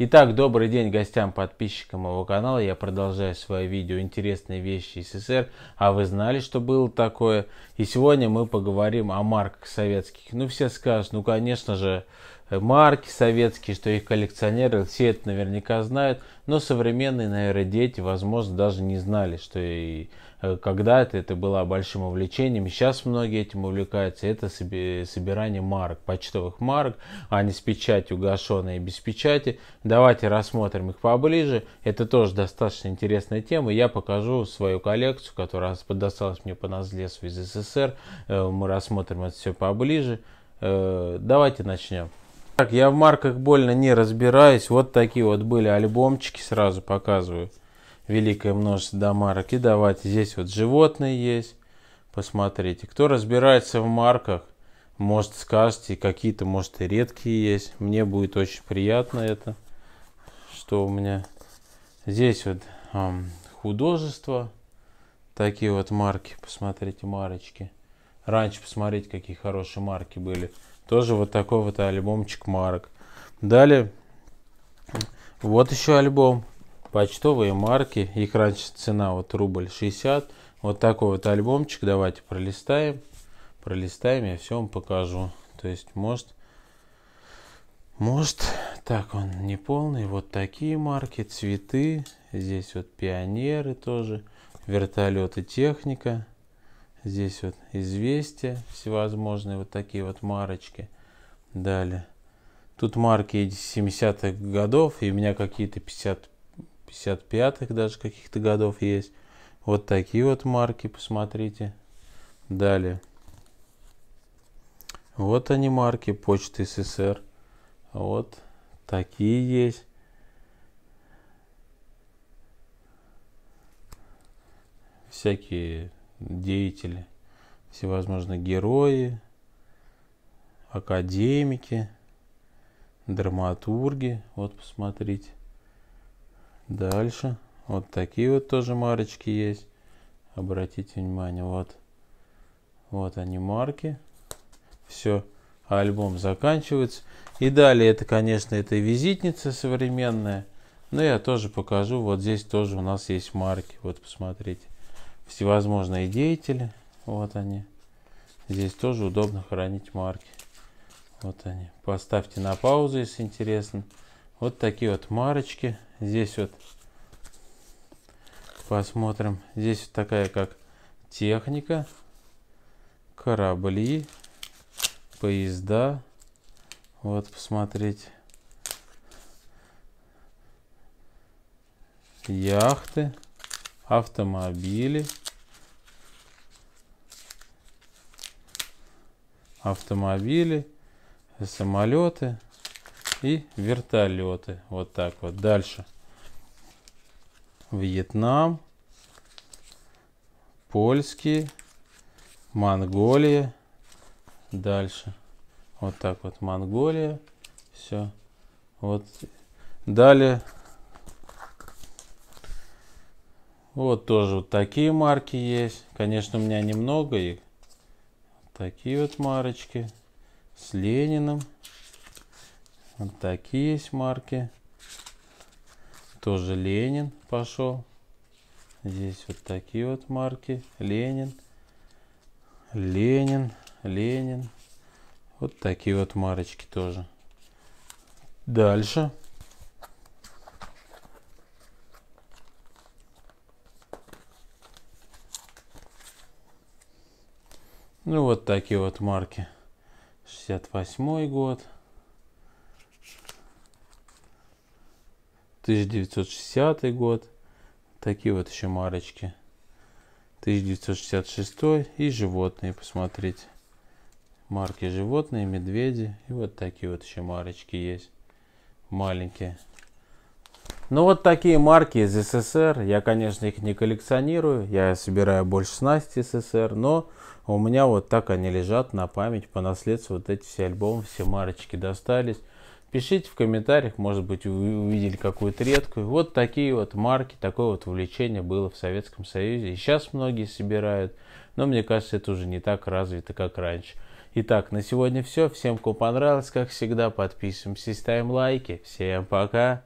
Итак, добрый день гостям, подписчикам моего канала. Я продолжаю свое видео «Интересные вещи СССР». А вы знали, что было такое? И сегодня мы поговорим о марках советских. Ну, все скажут, ну, конечно же, марки советские, что их коллекционеры, все это наверняка знают, но современные, наверное, дети, возможно, даже не знали, что и э, когда-то это было большим увлечением, сейчас многие этим увлекаются, это собирание марок, почтовых марок, а не с печатью гашеной и а без печати. Давайте рассмотрим их поближе, это тоже достаточно интересная тема, я покажу свою коллекцию, которая досталась мне по наследству из СССР, э, мы рассмотрим это все поближе. Э, давайте начнем. Так, я в марках больно не разбираюсь. Вот такие вот были альбомчики, сразу показываю. Великое множество домарок. И давайте, здесь вот животные есть. Посмотрите, кто разбирается в марках, может скажете, какие-то, может и редкие есть. Мне будет очень приятно это, что у меня. Здесь вот эм, художество. Такие вот марки, посмотрите, марочки. Раньше посмотрите, какие хорошие марки были. Тоже вот такой вот альбомчик марок. Далее, вот еще альбом. Почтовые марки. Их раньше цена вот рубль 60. Вот такой вот альбомчик. Давайте пролистаем. Пролистаем, я все вам покажу. То есть, может, может, так он не полный. Вот такие марки, цветы. Здесь вот пионеры тоже, вертолеты, техника. Здесь вот известия всевозможные, вот такие вот марочки. Далее. Тут марки 70-х годов, и у меня какие-то 50, 55-х даже каких-то годов есть. Вот такие вот марки, посмотрите. Далее. Вот они марки Почты СССР. Вот такие есть. Всякие деятели, всевозможные герои, академики, драматурги. Вот посмотрите. Дальше. Вот такие вот тоже марочки есть. Обратите внимание, вот. Вот они марки. Все, альбом заканчивается. И далее это, конечно, это визитница современная. Но я тоже покажу. Вот здесь тоже у нас есть марки. Вот посмотрите всевозможные деятели. Вот они. Здесь тоже удобно хранить марки. Вот они. Поставьте на паузу, если интересно. Вот такие вот марочки. Здесь вот посмотрим. Здесь вот такая как техника, корабли, поезда. Вот посмотреть. Яхты автомобили, автомобили, самолеты и вертолеты. Вот так вот. Дальше. Вьетнам, польские, Монголия. Дальше. Вот так вот Монголия. Все. Вот. Далее Вот тоже вот такие марки есть. Конечно, у меня немного их. Такие вот марочки с Лениным. Вот такие есть марки. Тоже Ленин пошел. Здесь вот такие вот марки. Ленин. Ленин. Ленин. Вот такие вот марочки тоже. Дальше. Ну, вот такие вот марки. 68 год. 1960 год. Такие вот еще марочки. 1966 и животные, посмотрите. Марки животные, медведи и вот такие вот еще марочки есть. Маленькие. Ну вот такие марки из СССР, я, конечно, их не коллекционирую, я собираю больше снасти СССР, но у меня вот так они лежат на память, по наследству вот эти все альбомы, все марочки достались. Пишите в комментариях, может быть, вы увидели какую-то редкую. Вот такие вот марки, такое вот увлечение было в Советском Союзе. И сейчас многие собирают, но мне кажется, это уже не так развито, как раньше. Итак, на сегодня все. Всем, кому понравилось, как всегда, подписываемся, ставим лайки. Всем пока!